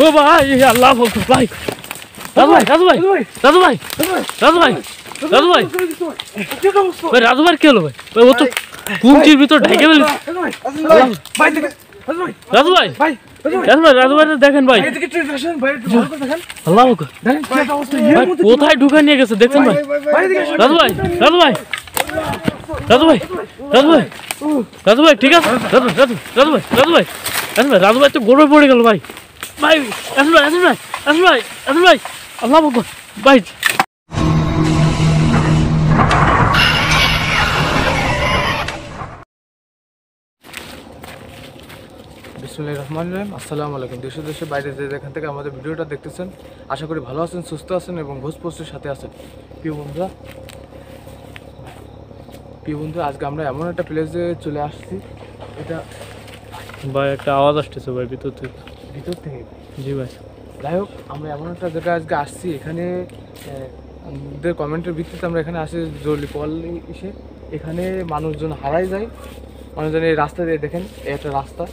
ও ভাই আল্লাহ বলতো ভাই রাজু ভাই রাজু ভাই রাজু ভাই রাজু ভাই ভাই রাজু ভাই কি হলো ভাই ও তো ঢেকে ফেলি রাজু ভাই রাজু দেখেন ভাই আল্লাহ কোথায় ঢুকে নিয়ে গেছে দেখছেন ভাই রাজু ভাই রাজু ভাই রাজু ভাই রাজু ভাই রাজু ভাই ঠিক আছে রাজু রাজু রাজু ভাই রাজু ভাই রাজু ভাই রাজু ভাই তো গরমে পড়ে গেল ভাই ভাই আসুন ভাই আসুন ভাই আসুন ভাই আসুন ভাই আল্লাহ বকর bite. বিসমুল্লাহ রহমান রহিম আসসালামু আলাইকুম দেশে দেশে বাইরে যে যেখান থেকে আমাদের ভিডিওটা দেখতেছেন আশা করি ভালো আছেন সুস্থ আছেন এবং ঘোষ পোস্টের সাথে আছেন প্রিয় বন্ধুরা প্রিয় বন্ধু আজকে আমরা এমন একটা প্লেসে চলে আসছি এটা ভাই একটা আওয়াজ আসতেছে ভাই ভিতর থেকে ভিতর থেকে জি ভাই যাই হোক আমরা এমন একটা যেটা আজকে আসছি এখানে কমেন্টের ভিত্তিতে আমরা এখানে আসি জলি কল এসে এখানে মানুষজন হারাই যায় মানুষজন এই রাস্তা দিয়ে দেখেন একটা রাস্তা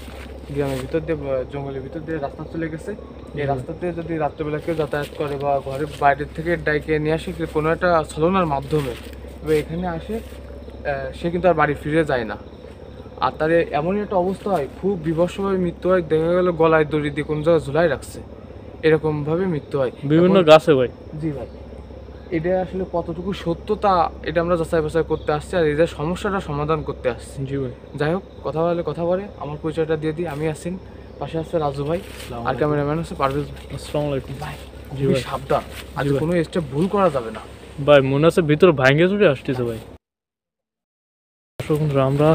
গ্রামের ভিতর দিয়ে জঙ্গলের ভিতর দিয়ে রাস্তা চলে গেছে এই রাস্তাতে যদি রাত্রেবেলা কেউ যাতায়াত করে বা ঘরের বাইরের থেকে ডাইকে নিয়ে আসে কোনো একটা ছলনার মাধ্যমে এবার এখানে আসে সে কিন্তু আর বাড়ি ফিরে যায় না আর তাদের এমনই একটা অবস্থা হয় খুব বিভৎসভাবে মৃত্যু হয় দেখা গেল গলায় দড়ি দিয়ে কোনো জায়গায় ঝুলাই রাখছে এরকমভাবে মৃত্যু হয় বিভিন্ন গাছে ভাই জি ভাই এটা আসলে কতটুকু সত্যতা এটা আমরা যাচাই বাছাই করতে আসছি আর এদের সমস্যাটা সমাধান করতে আসছি জি ভাই যাই হোক কথা বলে কথা বলে আমার পরিচয়টা দিয়ে দিই আমি আসিন পাশে আছে রাজু ভাই আর ক্যামেরাম্যান আছে পারভেজ আসসালামু আলাইকুম ভাই জি ভাই সাবধান আজ কোনো স্টেপ ভুল করা যাবে না ভাই মনে আছে ভিতর ভাঙ্গে চুরে আসতেছে ভাই আমরা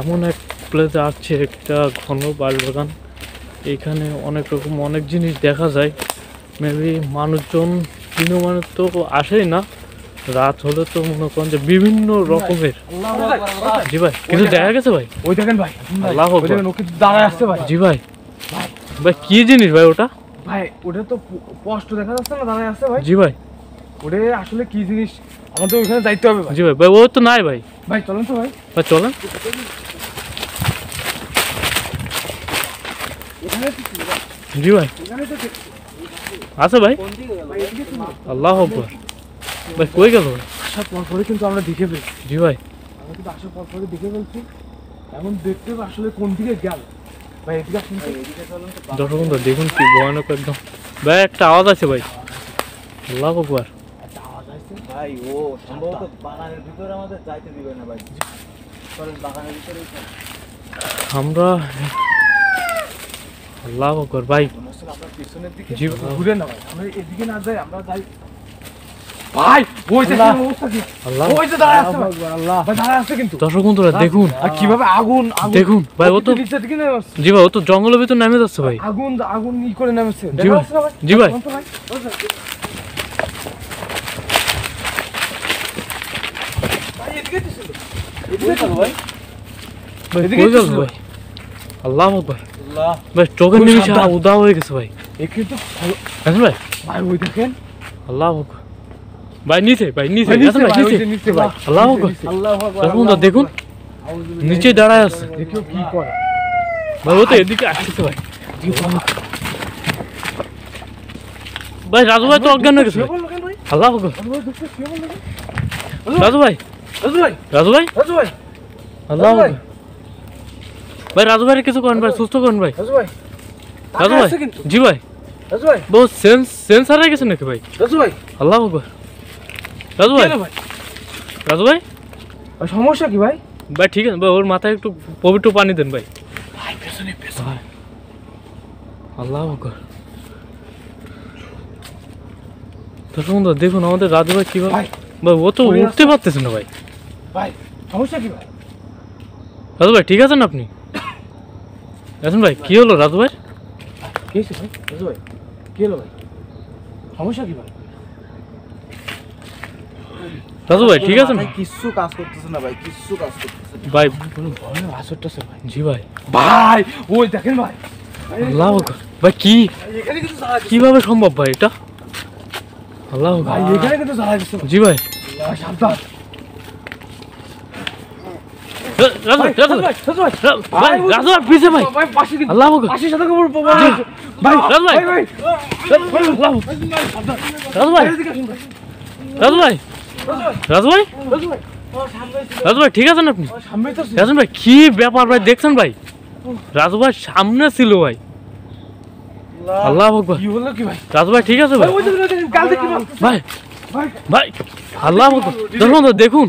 এমন এক প্লেস আছে একটা ঘন বাল বাগান এখানে অনেক রকম অনেক জিনিস দেখা যায় মেবি মানুষজন দিনমানে তো আসেই না রাত হলে তো মনে করেন যে বিভিন্ন রকমের জি ভাই কিছু দেখা গেছে ভাই ওই দেখেন ভাই আল্লাহ দাঁড়ায় আসছে ভাই জি ভাই ভাই কি জিনিস ভাই ওটা ভাই ওটা তো স্পষ্ট দেখা যাচ্ছে না দাঁড়ায় আসছে ভাই জি ভাই ওটা আসলে কি জিনিস আমাদের ওইখানে দায়িত্ব হবে জি ভাই ভাই ও তো নাই ভাই ভাই চলেন তো ভাই ভাই চলেন জি ভাই আছে ভাই আল্লাহ আকবার ভাই কই গেল আসার পরে কিন্তু আমরা দেখে ফেলছি জি ভাই আমরা কিন্তু আসার পরে দেখে ফেলছি এমন দেখতে আসলে কোন দিকে গেল ভাই এদিকে আসুন দর্শক দেখুন কি ভয়ানক একদম ভাই একটা আওয়াজ আছে ভাই আল্লাহ আকবার ভাই ও সম্ভবত বাগানের ভিতরে আমাদের যাইতে দিবে না ভাই বাগানের ভিতরে আমরা কর ভাই ঘুরে না ভাই আমরা এদিকে না যাই আমরা যাই দেখুন কিভাবে আগুন দেখুন ভাই ও তো জি ভাই ও তো জঙ্গলের ভিতর নেমে যাচ্ছে ভাই আগুন আগুন ই করে নেমেছে জি ভাই আল্লাহ ভাই ভাই আল্লাহ ভাই আল্লাহ আল্লাহ দেখুন নিচে দাঁড়ায় আছে দেখো ভাই ও তো এদিকে আসছে ভাই ভাই রাজু ভাই তো অজ্ঞান হয়ে গেছে আল্লাহ রাজু ভাই রাজু রাজু ভাই ভাই ভাই কিছু ভাই সুস্থ ভাই রাজু ভাই জি ভাই গেছে নাকি ভাই ভাই রাজু ভাই রাজু ভাই সমস্যা কি ভাই ভাই ঠিক আছে ওর মাথায় একটু পবিত্র পানি দেন ভাই ভাই আল্লাহ দেখুন আমাদের রাজু ভাই কি ভাই ও তো উঠতে পারতেছে না ভাই ভাই সমস্যা কি ভাই রাজু ভাই ঠিক আছেন আপনি রাজন ভাই কি হলো রাজু ভাই কি হয়েছে ভাই রাজু ভাই কি হলো ভাই সমস্যা কি ভাই রাজু ভাই ঠিক আছে না কিছু কাজ করতেছে না ভাই কিছু কাজ করতেছে না। ভাই কোনো ভয় না আসর টাসর ভাই জি ভাই ভাই ওই দেখেন ভাই আল্লাহ আকবার। ভাই কি এখানে কিন্তু জ্বালা দিচ্ছে কিভাবে সম্ভব ভাই এটা আল্লাহ ভাই আকবার। এখানে কিন্তু জ্বালা দিচ্ছে ভাই। জি ভাই ভাই সাবধান রাজু ভাই ঠিক আছেন আপনি রাজন ভাই কি ব্যাপার ভাই দেখছেন ভাই রাজু ভাই সামনে ছিল ভাই আল্লাহ ভগবান ভাই রাজু ভাই ঠিক আছে ভাই ভাই ভাই আল্লাহ ভগবান দেখুন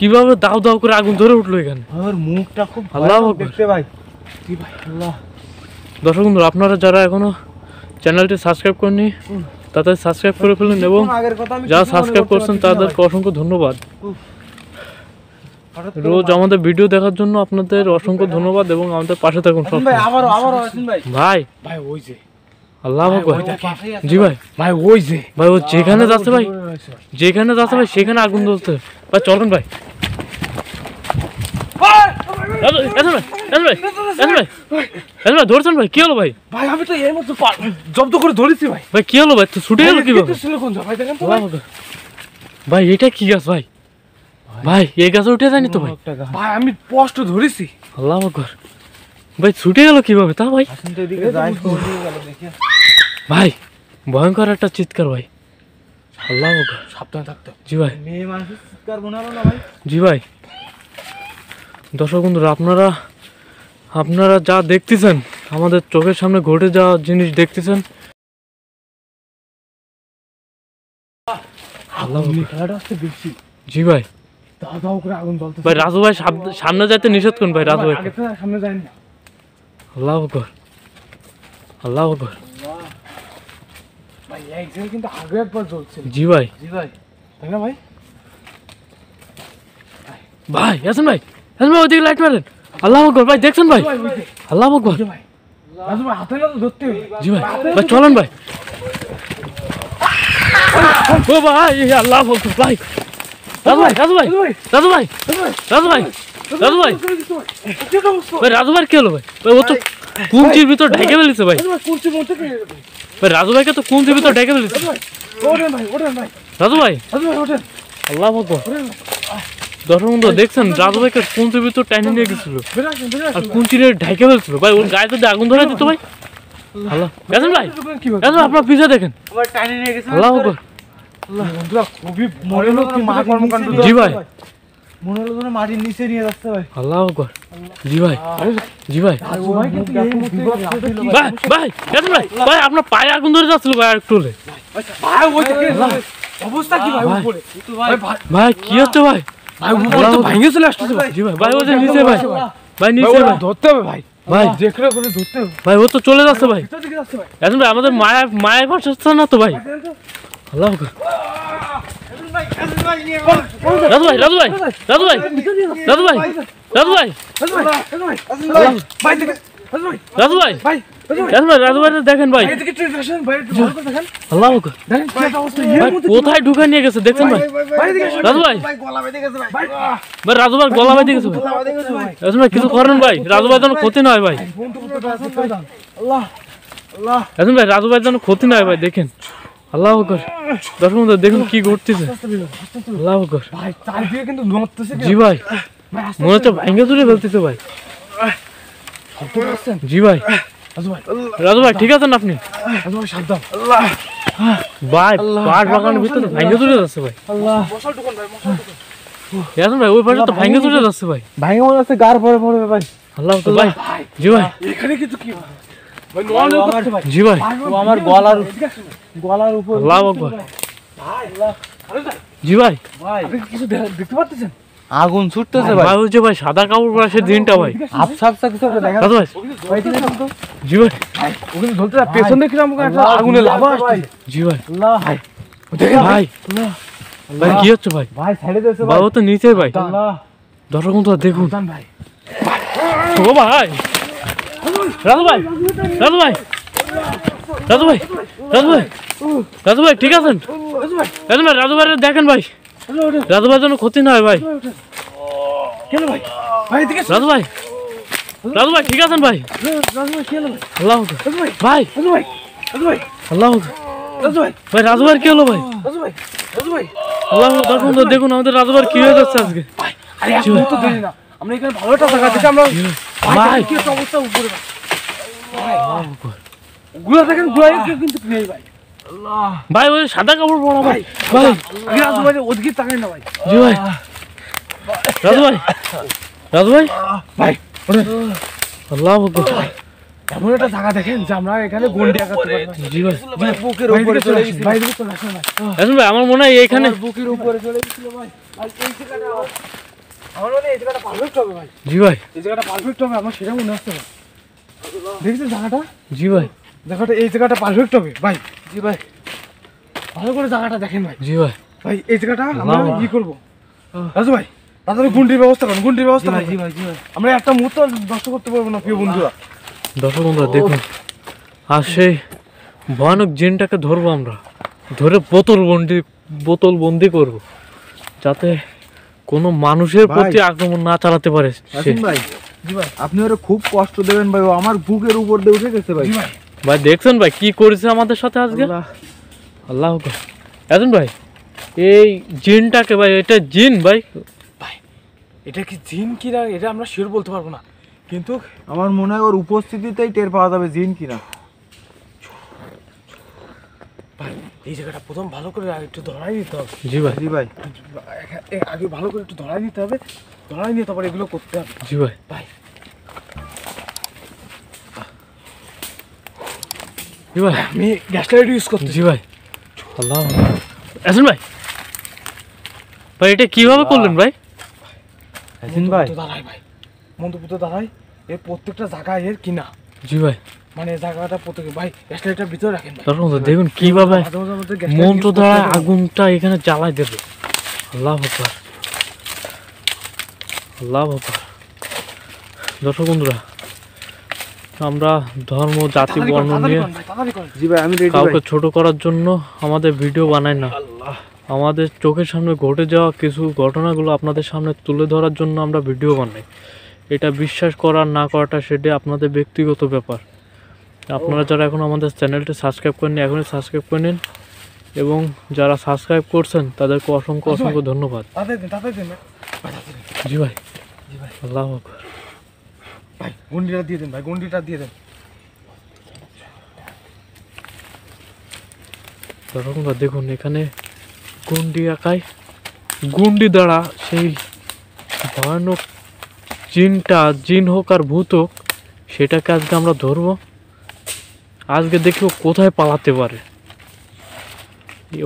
কিভাবে দাও দাও করে আগুন ধরে উঠলো এখানে দর্শক বন্ধু আপনারা যারা এখনো চ্যানেলটি সাবস্ক্রাইব করেনি তাদের সাবস্ক্রাইব করে ফেলুন এবং যারা সাবস্ক্রাইব করছেন তাদেরকে অসংখ্য ধন্যবাদ রোজ আমাদের ভিডিও দেখার জন্য আপনাদের অসংখ্য ধন্যবাদ এবং আমাদের পাশে থাকুন ভাই ভাই ওই যে আল্লাহ জি ভাই ভাই ওই যে ভাই ও যেখানে যাচ্ছে ভাই যেখানে যাচ্ছে ভাই সেখানে আগুন ধরতে ভাই চলেন ভাই ভাই ভাই ভাই তো জব্দ করে ধরেছি ভাই ভাই ভাই তো ছুটে গেলো ভাই এটা ভাই ভাই উঠে তো ভাই ভাই আমি ধরেছি ভাই ছুটে কিভাবে তা ভাই ভাই ভয়ঙ্কর একটা চিৎকার ভাই আল্লাহ সাবধানে জি ভাই মেয়ে মানুষের না ভাই জি ভাই দর্শক বন্ধুরা আপনারা আপনারা যা দেখতেছেন আমাদের চোখের সামনে ঘটে যাওয়া জিনিস দেখতেছেন জি ভাই ভাই রাজু ভাই সামনে যাইতে নিষেধ করুন ভাই রাজু ভাই সামনে আল্লাহ আল্লাহ ভাই এক জায়গায় কিন্তু আগে একবার জ্বলছিল জি ভাই জি ভাই তাই না ভাই ভাই ভাই ভাই ওদিকে লাইট মারেন আল্লাহ আকবর ভাই দেখছেন ভাই আল্লাহ আকবর ভাই হাতে না ধরতে জি ভাই ভাই চলেন ভাই ও ভাই আল্লাহ আকবর ভাই রাজু ভাই রাজু ভাই ভাই ভাই ভাই ভাই কি হলো ভাই ও তো কুমচির ভিতর ঢেকে ফেলেছে ভাই মধ্যে ভাই রাজু ভাইকে তো কোন দিবি তো ডেকে দিলি রাজু ভাই আল্লাহ দর্শক বন্ধু দেখছেন রাজু ভাইকে কোন দিবি তো টাইনে নিয়ে গেছিল আর কোন চিনে ঢেকে ফেলছিল ভাই ওর গায়ে যদি আগুন ধরে দিত ভাই হ্যালো ভাই গেছেন আপনার পিছে দেখেন আল্লাহ খুবই মরে জি ভাই মনে হলো মাটির নিচে নিয়ে যাচ্ছে ভাই আল্লাহ ভাই আপনার পায়ে আগুন ধরে ভাই ভাই ভাই কি হচ্ছে ভাই ভাই নিচে ভাই ভাই ভাই ভাই ভাই ও তো চলে যাচ্ছে ভাই ভাই আমাদের মায়ের মায়ের পাশে না তো ভাই আল্লাহ রাজু ভাই রাজু ভাই রাজু ভাই রাজু ভাই রাজু ভাই রাজু ভাই দেখেন ভাই আল্লাহ কোথায় ঢুকা নিয়ে গেছে দেখছেন ভাই রাজু ভাই ভাই রাজু ভাই গলা বাইতে গেছে রাজু ভাই কিছু করেন ভাই রাজু ভাই যেন ক্ষতি নয় ভাই রাজু ভাই যেন ক্ষতি নয় ভাই দেখেন আল্লাহ দেখুন কি ভাই জি ভাই মনে হচ্ছে ভাঙ্গা তুলে ভাই জি ভাই ভাই ঠিক আছেন আপনি ভাই যাচ্ছে ভাই এখন ভাই ওই তো যাচ্ছে ভাই মনে হচ্ছে গার পরে পড়বে ভাই আল্লাহ ভাই জি ভাই এখানে কিন্তু কি জি ভাই ও আমার গলার গলার উপর আকবার জি ভাই কিছু দেখতে পাচ্ছেন আগুন ছুটতেছে ভাই ভাই ভাই সাদা কাপড় পরা সে দিনটা ভাই কিছু দেখা জি ভাই ওখানে ধরতে না একটা আগুনে লাভা আসছে জি ভাই আল্লাহ ভাই দেখে ভাই ভাই কি হচ্ছে ভাই ভাই ছেড়ে ভাই তো নিচে ভাই আল্লাহ দর্শক তো দেখুন ভাই ও ভাই রাজু ভাই রাজু ভাই রাজু ভাই রাজু ভাই রাজু ভাই ঠিক আছেন রাজু ভাই রাজু ভাই দেখেন ভাই রাজু ভাই যেন ক্ষতি না হয় ভাই রাজু ভাই রাজু ভাই ঠিক আছেন ভাই ভাই আল্লাহ ভাই রাজু ভাই কি হলো ভাই আল্লাহ দেখুন দেখুন আমাদের রাজু ভাই কি হয়ে যাচ্ছে আজকে আমরা এখানে ভালো একটা আমরা ভাই কি অবস্থা উপরে গুলা দেখেন গুলা কিন্তু ভাই ভাই ওই সাদা কাপড় পড়া ভাই ভাই আচ্ছা, রাজু ভাই ওদিকে তাকাই না ভাই জি ভাই রাজু ভাই রাজু ভাই ভাই আল্লাহ এমন একটা জায়গা দেখেন যে আমরা এখানে গন্ডি জি ভাই বুকের উপরে চলে ভাই বুকের উপরে চলে ভাই আমার মনে হয় এখানে বুকের উপরে চলে গেছিল ভাই আর এই জায়গাটা আমার মনে এই জায়গাটা পারফেক্ট হবে ভাই জি ভাই এই জায়গাটা পারফেক্ট হবে আমার সেটা মনে জায়গাটা জি ভাই এই জায়গাটা পারফেক্ট হবে ভাই জি ভাই ভালো করে জায়গাটা দেখেন ভাই জি ভাই ভাই এই জায়গাটা আমরা করবো ভাই ব্যবস্থা ব্যবস্থা ভাই আমরা একটা মুহূর্ত নষ্ট করতে পারবো না প্রিয় বন্ধুরা দশ বন্ধুরা দেখুন আর সেই ভয়ানক জিনটাকে ধরবো আমরা ধরে বোতল বন্দি বোতল বন্দি করবো যাতে কোনো মানুষের প্রতি আক্রমণ না চালাতে পারে আপনি ওরা খুব কষ্ট দেবেন ভাই আমার বুকের উপর দিয়ে উঠে গেছে ভাই ভাই দেখছেন ভাই কি করেছে আমাদের সাথে আজকে আল্লাহ এখন ভাই এই জিনটাকে ভাই এটা জিন ভাই ভাই এটা কি জিন কিনা এটা আমরা শিওর বলতে পারবো না কিন্তু আমার মনে হয় ওর উপস্থিতিতেই টের পাওয়া যাবে জিন কিনা ভাই এই জায়গাটা প্রথম ভালো করে একটু ধরাই দিতে হবে জি ভাই জি ভাই আগে ভালো করে একটু ধরাই দিতে হবে ধরাই নিয়ে তারপর এগুলো করতে হবে জি ভাই ভাই জি ভাই আমি গ্যাস লাইট ইউজ করতে জি ভাই আল্লাহ আসুন ভাই ভাই এটা কীভাবে করলেন ভাই আসুন ভাই দাঁড়াই ভাই মন্দপুর দাঁড়াই এর প্রত্যেকটা জায়গায় এর কিনা জি ভাই মানে জায়গাটা প্রত্যেকে ভাই ভিতরে রাখেন ভাই দেখুন মন্ত্র দ্বারা আগুনটা এখানে জ্বালাই দেবে আল্লাহ আকবার আল্লাহ আকবার দর্শক বন্ধুরা আমরা ধর্ম জাতি বর্ণ নিয়ে কাউকে ছোট করার জন্য আমাদের ভিডিও বানাই না আমাদের চোখের সামনে ঘটে যাওয়া কিছু ঘটনাগুলো আপনাদের সামনে তুলে ধরার জন্য আমরা ভিডিও বানাই এটা বিশ্বাস করার না করাটা সেটা আপনাদের ব্যক্তিগত ব্যাপার আপনারা যারা এখন আমাদের চ্যানেলটি সাবস্ক্রাইব করেন এখনই সাবস্ক্রাইব করে নিন এবং যারা সাবস্ক্রাইব করছেন তাদেরকে অসংখ্য অসংখ্য ধন্যবাদ জি ভাই আল্লাহ দিয়ে দেন ভাই গুন্ডিটা দিয়ে দেন দর্শকরা দেখুন এখানে গুন্ডি আঁকায় গুন্ডি দ্বারা সেই ভয়ানক জিনটা জিন হোক আর ভূত হোক সেটাকে আজকে আমরা ধরব আজকে দেখি ও কোথায় পালাতে পারে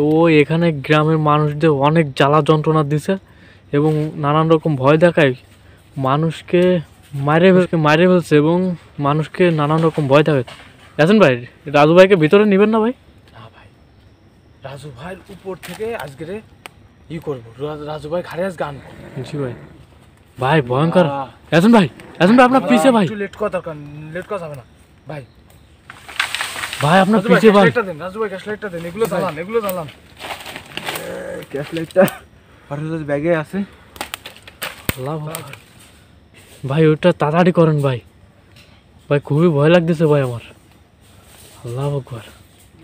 ও এখানে গ্রামের মানুষদের অনেক জ্বালা যন্ত্রণা দিছে এবং নানান রকম ভয় দেখায় মানুষকে মারে ফেলছে মারে ফেলছে এবং মানুষকে নানান রকম ভয় দেখায় দেখেন ভাই রাজু ভাইকে ভিতরে নেবেন না ভাই না ভাই রাজু ভাইয়ের উপর থেকে আজকে ই করবো রাজু ভাই ঘাড়ে আজকে আনবো জি ভাই ভাই ভয়ঙ্কর এখন ভাই এখন ভাই আপনার পিছে ভাই লেট কথা লেট কথা যাবে না ভাই ভাই আপনার পিছে ভাই একটা দেন রাজু ভাই ক্যাশ লাইটটা দেন এগুলো জ্বালান এগুলো জ্বালান ক্যাশ লাইটটা পাঠানোর ব্যাগে আছে লাভ ভাই ওটা তাড়াতাড়ি করেন ভাই ভাই খুবই ভয় লাগতেছে ভাই আমার আল্লাহ আকবার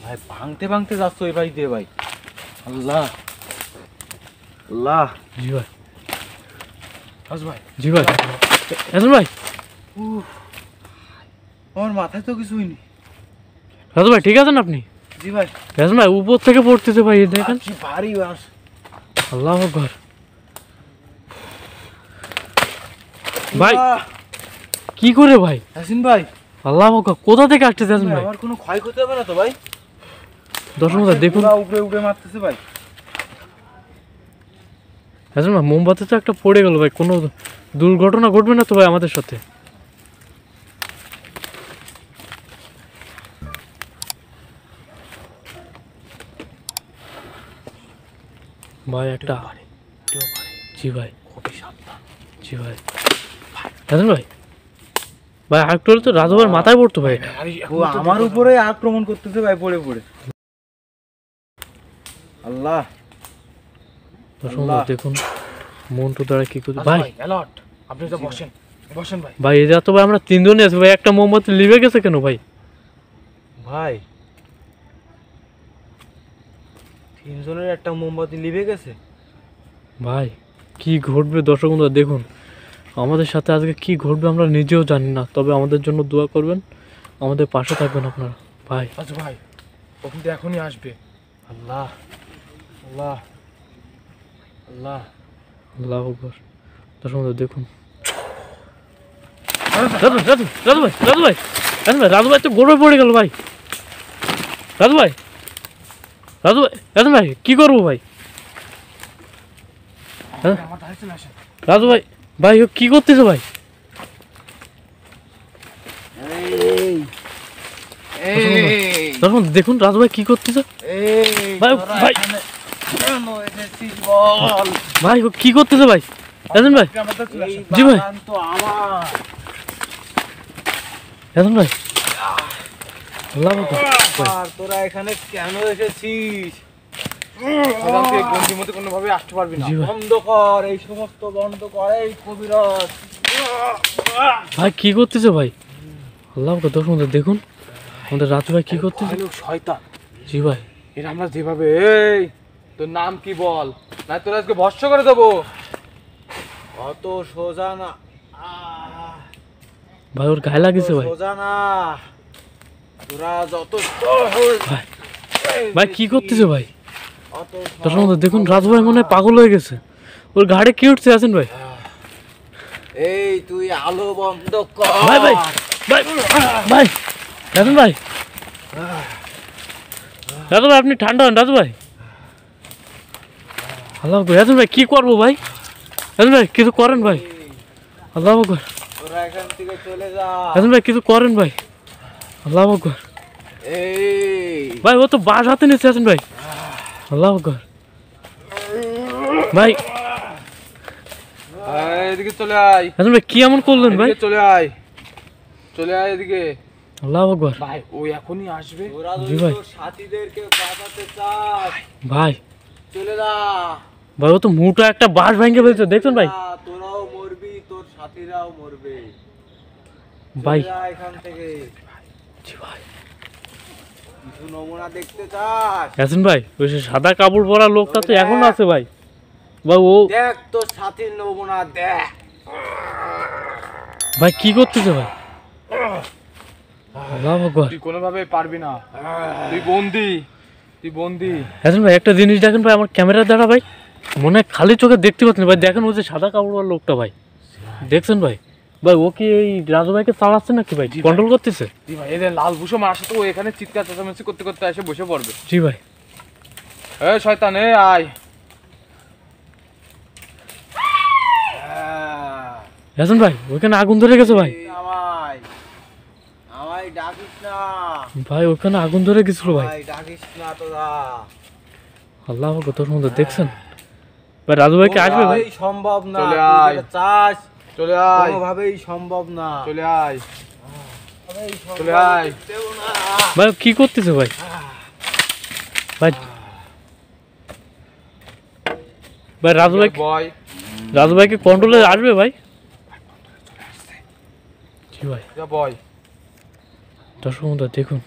ভাই ভাঙতে ভাঙতে যাচ্ছ এই ভাই দিয়ে ভাই আল্লাহ আল্লাহ জি ভাই জি ভাই ভাই আমার মাথায় তো কিছু হয়নি ভাই ঠিক আছেন আপনি জি ভাই ভাই উপর থেকে পড়তেছে ভাই দেখেন ভারী বাস আল্লাহ ভাই করে ভাই ভাই আল্লাহ কোথা থেকে আসতেছে ভাই আমার কোনো হবে না তো ভাই দর্শক দেখুন উপরে উপরে মারতেছে ভাই এখন ভাই মোমবাতি তো একটা পড়ে গেল ভাই কোনো দুর্ঘটনা ঘটবে না তো ভাই আমাদের সাথে ভাই একটা জি ভাই জি ভাই রাজন ভাই ভাই আরেকটু তো রাজু মাথায় পড়তো ভাই ও আমার উপরে আক্রমণ করতেছে ভাই পড়ে পড়ে আল্লাহ দর্শক দেখুন মন্টু দ্বারা কি করছে আচ্ছা ভাই আপনি তো বসেন বসেন ভাই ভাই এটা তো ভাই আমরা তিনজনই আছি ভাই একটা মোমবাতি লিভে গেছে কেন ভাই ভাই তিনজনের একটা মোমবাতি লিভে গেছে ভাই কি ঘটবে দর্শক বন্ধুরা দেখুন আমাদের সাথে আজকে কি ঘটবে আমরা নিজেও জানি না তবে আমাদের জন্য দোয়া করবেন আমাদের পাশে থাকবেন আপনারা ভাই আচ্ছা ভাই ওখান থেকে এখনই আসবে আল্লাহ আল্লাহ আল্লাহ আল্লাহ আকবর দেখুন রাজু ভাই রাজু ভাই ভাই ভাই তো গরমে পড়ে গেল ভাই রাজু ভাই রাজু ভাই রাজু ভাই কী করবো ভাই হ্যাঁ রাজু ভাই ভাই ও কী করতেছে ভাই দেখুন রাজু ভাই কী করতেছে ভাই ভাই ভাই কি করতেছে ভাই রাজন ভাই জি ভাই রাজন ভাই তোরা এখানে কেন এসেছিস কোনোভাবে আসতে পারবি না কর এই ভাই কি করতেছে ভাই আল্লাহ দশ মিনিট দেখুন আমাদের রাত ভাই কি করতেছে জি ভাই এটা আমরা যেভাবে এই তোর নাম কি বল না তোর আজকে ভস্য করে দেবো অত সোজা না ভাই ওর গায়ে লাগিছে ভাই সোজা না তোরা যত ভাই ভাই কি করতেছে ভাই তোর মধ্যে দেখুন রাজু ভাই মনে পাগল হয়ে গেছে ওর ঘাড়ে কি উঠছে আছেন ভাই এই তুই আলো বন্ধ কর ভাই ভাই ভাই ভাই রাজু ভাই রাজু ভাই আপনি ঠান্ডা হন রাজু ভাই আল্লাহ এজন ভাই কী করবো ভাই এজন ভাই কিছু করেন ভাই আল্লাহ মকর এজন ভাই কিছু করেন ভাই আল্লাহ মকর ভাই ও তো বাস হাতে নিচ্ছে এজন ভাই আল্লাহ মকর ভাই এদিকে চলে আয় এজন ভাই কি এমন করলেন ভাই চলে আয় চলে আয় এদিকে আল্লাহ আকবার ভাই ও এখনই ভাই চলে যা ভাই ও তো মুটা একটা বাঁশ ভাঙে ফেলছে দেখছেন ভাই তোরাও মরবি তোর সাথীরাও মরবে ভাই এখান থেকে জি ভাই কিছু নমুনা দেখতে চাস হাসান ভাই ওই সাদা কাপড় পরা লোকটা তো এখন আছে ভাই ভাই ও দেখ তোর সাথীর নমুনা দেখ ভাই কি করতেছে ভাই তুই কোনোভাবে পারবি না তুই বন্দি তুই বন্দি হাসান ভাই একটা জিনিস দেখেন ভাই আমার ক্যামেরা দ্বারা ভাই মনে খালি চোখে দেখতে পাচ্ছেন ভাই দেখেন ও যে সাদা কাপড় লোকটা ভাই দেখছেন ভাই ভাই ও কি এই রাজু ভাইকে চালাচ্ছে নাকি ভাই কন্ট্রোল করতেছে লাল ভূষো মার সাথে এখানে চিৎকার চেঁচামেচি করতে করতে এসে বসে পড়বে জি ভাই শয়তান এ আয় রাজন ভাই ওখানে আগুন ধরে গেছে ভাই ভাই ওখানে আগুন ধরে গেছিল ভাই আল্লাহ কত সুন্দর দেখছেন হ্যাঁ। রাজু ভাই কি আসবে ভাই সম্ভব না চলে আয় চাষ চলে আয় কোনোভাবেই সম্ভব না চলে আয় চলে আয় ভাই কি করতেছো ভাই ভাই ভাই রাজু ভাই রাজু ভাইকে কন্ট্রোলে আসবে ভাই কি ভাই দর্শক বন্ধুরা দেখুন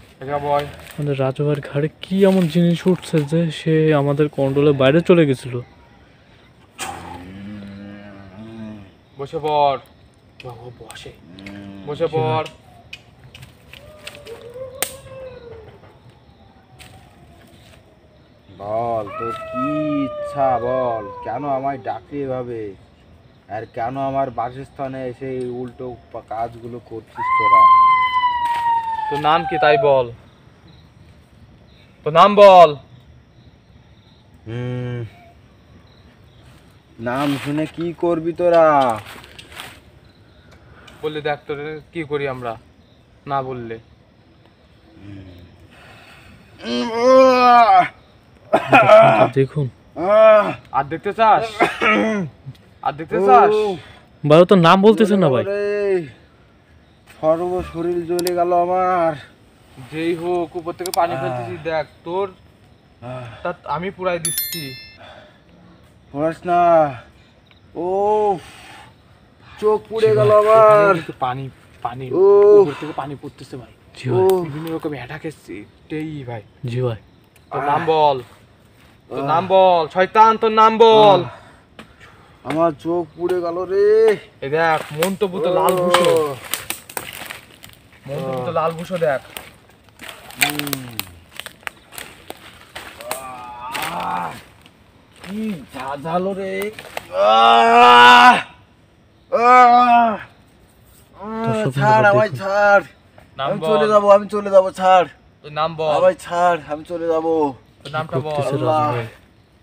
আমাদের রাজুভাইয়ের ঘাড়ে কি এমন জিনিস উঠছে যে সে আমাদের কন্ট্রোলের বাইরে চলে গেছিলো বসে পর বসে বসে পর বল তোর কি ইচ্ছা বল কেন আমায় ডাকলি এভাবে আর কেন আমার বাসস্থানে এসে উল্টো কাজগুলো করছিস তোরা তোর নাম কি তাই বল তোর নাম বল হুম নাম শুনে কি করবি তোরা বললে দেখ তোর কি করি আমরা না বললে আচ্ছা, দেখুন আর দেখতে চাস আর দেখতে চাস বারো তো নাম বলতেছে না ভাই সর্ব শরীর জ্বলে গেল আমার যেই হোক উপর থেকে পানি ফেলতেছি দেখ তোর আমি পুরাই দিচ্ছি হরাস না ও চোখ পুড়ে গেল আবার পানি পানি ও থেকে পানি পড়তেছে ভাই জি ভাই মানে বিভিন্ন রকমের অ্যাটাক এসছে এই ভাই জি ভাই তোর নাম বল তোর নাম বল শয়তান তোর নাম বল আমার চোখ পুড়ে গেল রে এ দেখ মন তো লাল ভূষণ মন তো লাল ভূষণ দেখ হুম কি ঝাঝালো রে ছাড় আমায় ছাড় আমি চলে যাবো আমি চলে যাবো ছাড় নাম ছাড় আমি চলে যাবো নামটা বল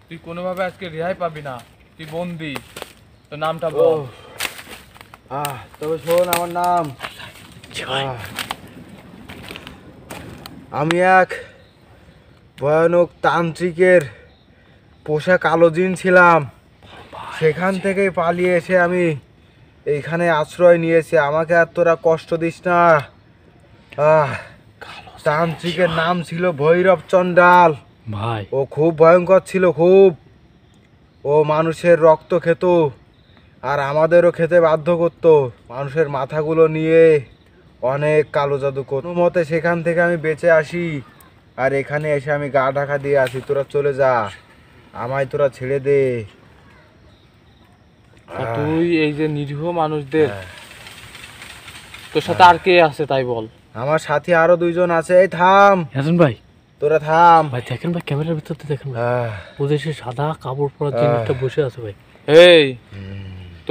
তুই কোনোভাবে আজকে রেহাই পাবি না তুই বন্দি তোর নামটা বল তবে শোন আমার নাম আমি এক ভয়ানক তান্ত্রিকের পোষা কালো জিন ছিলাম সেখান থেকে পালিয়ে এসে আমি এইখানে আশ্রয় নিয়েছি আমাকে আর তোরা কষ্ট দিস না তান্ত্রিকের নাম ছিল ভৈরব চন্ডাল ভাই ও খুব ভয়ঙ্কর ছিল খুব ও মানুষের রক্ত খেত আর আমাদেরও খেতে বাধ্য করত মানুষের মাথাগুলো নিয়ে অনেক কালো জাদু কোনো মতে সেখান থেকে আমি বেঁচে আসি আর এখানে এসে আমি গা ঢাকা দিয়ে আসি তোরা চলে যা আমায় তোরা ছেড়ে দে তুই এই যে নিরীহ মানুষদের হ্যাঁ। তোর সাথে হ্যাঁ। আর কে আছে তাই বল আমার সাথে আরো দুইজন আছে এই থাম হাসান ভাই তোরা থাম ভাই দেখেন ভাই ক্যামেরার ভিতর দেখেন হ্যাঁ। ওদের সে সাদা কাপড় পরা জিনিসটা বসে আছে ভাই এই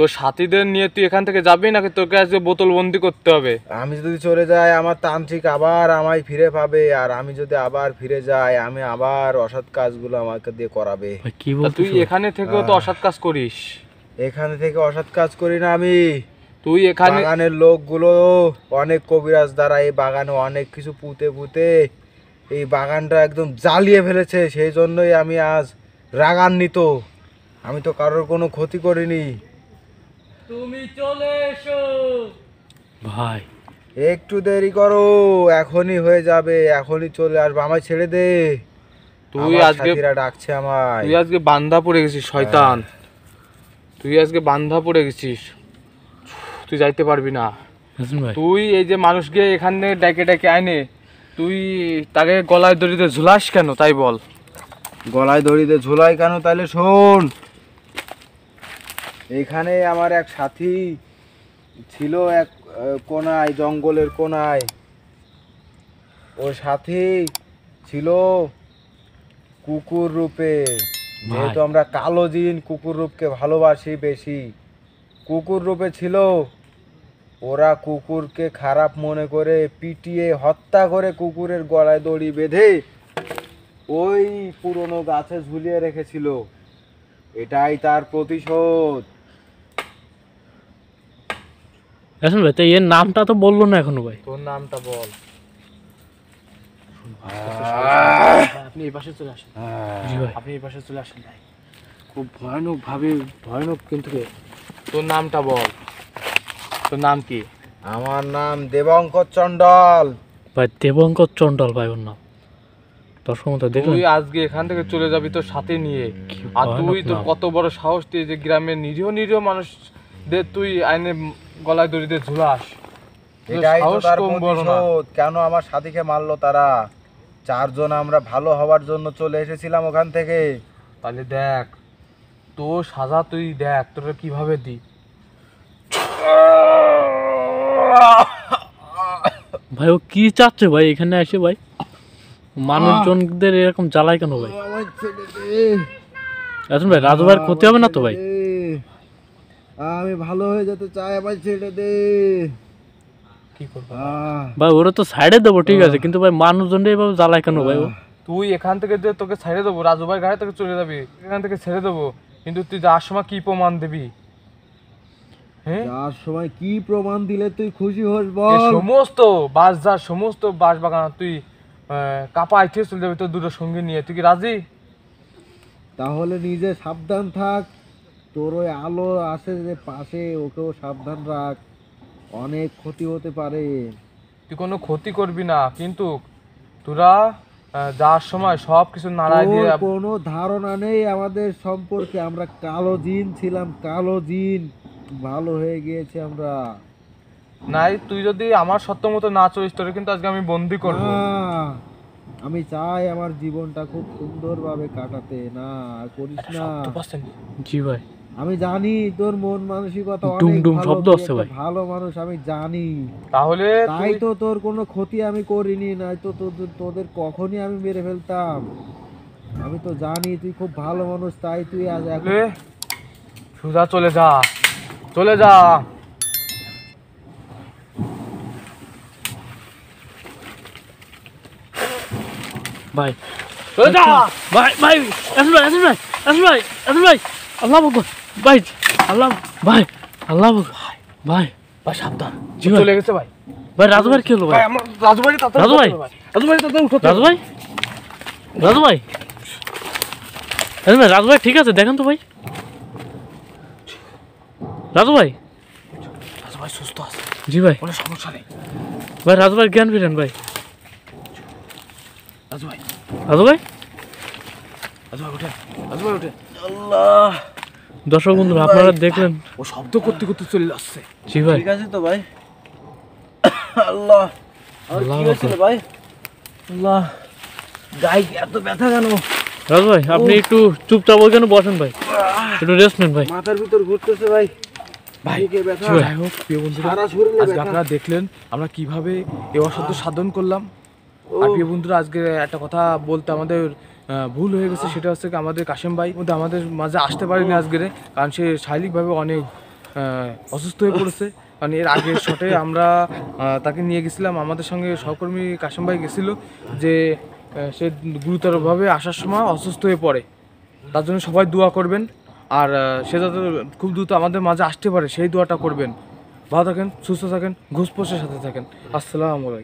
তো সাথীদের নিয়ে তুই এখান থেকে যাবি নাকি তোকে আজকে বোতল বন্দি করতে হবে আমি যদি চলে যাই আমার তান্ত্রিক আবার আমায় ফিরে পাবে আর আমি যদি আবার ফিরে যাই আমি আবার অসৎ কাজগুলো আমাকে দিয়ে করাবে কি বল তুই এখানে থেকেও তো অসৎ কাজ করিস এখানে থেকে অসৎ কাজ করি না আমি তুই এখানে বাগানের লোকগুলো অনেক কবিরাজ দ্বারা এই বাগানে অনেক কিছু পুঁতে পুঁতে এই বাগানটা একদম জ্বালিয়ে ফেলেছে সেই জন্যই আমি আজ রাগান্বিত আমি তো কারোর কোনো ক্ষতি করিনি তুমি চলে এসো ভাই একটু দেরি করো এখনই হয়ে যাবে এখনই চলে আসবে আমায় ছেড়ে দে তুই আজকে ডাকছে আমায় তুই আজকে বান্ধা পড়ে গেছিস শয়তান তুই আজকে বান্ধা পড়ে গেছিস তুই যাইতে পারবি না তুই এই যে মানুষকে এখানে ডেকে ডেকে আইনে তুই তাকে গলায় দড়িতে ঝুলাস কেন তাই বল গলায় দড়িতে ঝুলাই কেন তাহলে শোন এখানে আমার এক সাথী ছিল এক কোনায় জঙ্গলের কোনায় ও সাথী ছিল কুকুর রূপে যেহেতু আমরা কালো জিন কুকুর রূপকে ভালোবাসি বেশি কুকুর রূপে ছিল ওরা কুকুরকে খারাপ মনে করে পিটিয়ে হত্যা করে কুকুরের গলায় দড়ি বেঁধে ওই পুরনো গাছে ঝুলিয়ে রেখেছিল এটাই তার প্রতিশোধ এখন ভাই তাই এর নামটা তো বললো না এখনো ভাই তোর নামটা বল আপনি এই পাশে চলে আসেন আপনি এই পাশে চলে আসেন ভাই খুব ভয়ানক ভাবে ভয়ানক কিন্তু তোর নামটা বল তোর নাম কি আমার নাম দেবঙ্কর চণ্ডল ভাই দেবঙ্কর চণ্ডল ভাই ওর নাম তুই আজকে এখান থেকে চলে যাবি তোর সাথে নিয়ে আর তুই তোর কত বড় সাহস তুই যে গ্রামের নিরীহ নিরীহ মানুষদের তুই আইনে গলায় দড়িতে ঝুলাস এটাই তো তার প্রতিশোধ কেন আমার সাথীকে মারলো তারা চারজন আমরা ভালো হওয়ার জন্য চলে এসেছিলাম ওখান থেকে তাহলে দেখ তো সাজা তুই দেখ তোরা কিভাবে দি ভাই ও কি চাচ্ছে ভাই এখানে আসে ভাই মানুষজনদের এরকম জ্বালায় কেন ভাই এখন ভাই রাজু ভাইয়ের ক্ষতি হবে না তো ভাই আমি ভালো হয়ে যেতে চাই ভাই ছেড়ে দে কি করবো ভাই ওরা তো সাইডে দেবো ঠিক আছে কিন্তু ভাই মানুষজন এভাবে জ্বালায় কেন ভাই তুই এখান থেকে যে তোকে ছেড়ে দেবো রাজু ভাই গাড়ি তোকে চলে যাবি এখান থেকে ছেড়ে দেবো কিন্তু তুই যাওয়ার সময় কি প্রমাণ দিবি যার হ্যাঁ? সময় কি প্রমাণ দিলে তুই খুশি হস বল সমস্ত বাস যা সমস্ত বাস বাগান তুই কাপা আইতে চলে যাবি তোর দুটো সঙ্গে নিয়ে তুই কি রাজি তাহলে নিজে সাবধান থাক তোর ওই আলো আছে যে পাশে ওকেও সাবধান রাখ অনেক ক্ষতি হতে পারে তুই কোনো ক্ষতি করবি না কিন্তু তোরা যাওয়ার সময় সব কিছু নাড়াই দিয়ে কোনো ধারণা নেই আমাদের সম্পর্কে আমরা কালো জিন ছিলাম কালো জিন ভালো হয়ে গিয়েছি আমরা নাই তুই যদি আমার সত্য মতো না চলিস তোর কিন্তু আজকে আমি বন্দি করব আমি চাই আমার জীবনটা খুব সুন্দরভাবে কাটাতে না করিস না জি ভাই আমি জানি তোর মন মানসিকতা অনেক ভালো মানুষ আমি জানি তাহলে তাই তো তোর কোনো ক্ষতি আমি করিনি নাই তো তোদের কখনই আমি মেরে ফেলতাম আমি তো জানি তুই খুব ভালো মানুষ তাই তুই আজ সুজা চলে যা চলে যা ভাই ভাই ভাই আসুন ভাই আসুন ভাই আসুন ভাই আসুন ভাই আল্লাহ ভগবান ভাই আল্লাহ ভাই আল্লাহ ভাই ভাই ভাই সাবধান চলে গেছে ভাই ভাই রাজু কি হলো ভাই ভাই রাজু ঠিক আছে দেখেন তো ভাই রাজু ভাই রাজু ভাই সুস্থ আছে জি ভাই কোনো সমস্যা নেই ভাই রাজু ভাই জ্ঞান ফিরেন ভাই রাজু ভাই রাজু ভাই রাজু ভাই উঠেন রাজু ভাই উঠেন আল্লাহ দর্শক বন্ধু আপনারা দেখলেন ও শব্দ করতে করতে চলে আসছে জি ভাই ঠিক আছে তো ভাই আল্লাহ আল্লাহ ভাই আল্লাহ গায়ে এত ব্যথা কেন রাজ ভাই আপনি একটু চুপচাপ ওইখানে বসেন ভাই একটু রেস্ট নেন ভাই মাথার ভিতর ঘুরতেছে ভাই আমরা কিভাবে সাধন করলাম আর প্রিয় বন্ধুরা আজকে একটা কথা বলতে আমাদের ভুল হয়ে গেছে সেটা হচ্ছে আমাদের কাশেম ভাই মধ্যে আমাদের মাঝে আসতে পারেনি আজকে কারণ সে শারীরিকভাবে অনেক অসুস্থ হয়ে পড়েছে কারণ এর আগের শটে আমরা তাকে নিয়ে গেছিলাম আমাদের সঙ্গে সহকর্মী কাশেম ভাই গেছিলো যে সে গুরুতরভাবে আসার সময় অসুস্থ হয়ে পড়ে তার জন্য সবাই দোয়া করবেন আর সে যাতে খুব দ্রুত আমাদের মাঝে আসতে পারে সেই দোয়াটা করবেন ভালো থাকেন সুস্থ থাকেন ঘুষপোষের সাথে থাকেন আসসালামু আলাইকুম